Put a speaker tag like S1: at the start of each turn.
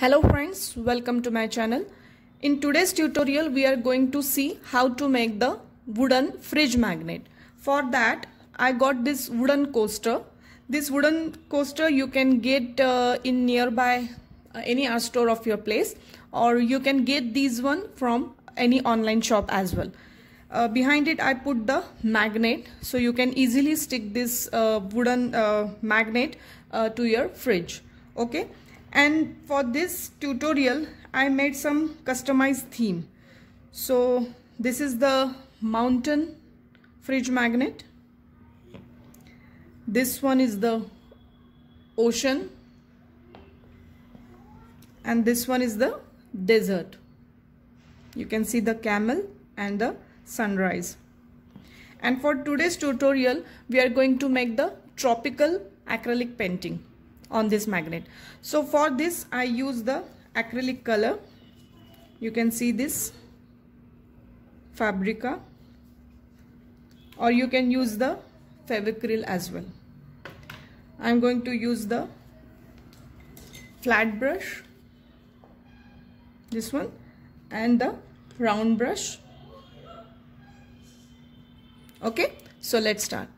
S1: Hello friends, welcome to my channel. In today's
S2: tutorial, we are going to see how to make the wooden fridge magnet. For that, I got this wooden coaster. This wooden coaster you can get uh, in nearby uh, any art store of your place or you can get these one from any online shop as well. Uh, behind it, I put the magnet so you can easily stick this uh, wooden uh, magnet uh, to your fridge. Okay and for this tutorial I made some customized theme so this is the mountain fridge magnet this one is the ocean and this one is the desert you can see the camel and the sunrise and for today's tutorial we are going to make the tropical acrylic painting on this magnet so for this I use the acrylic color you can see this Fabrica or you can use the Favicril as well I'm going to use the flat brush this one and the
S1: round brush okay so let's
S3: start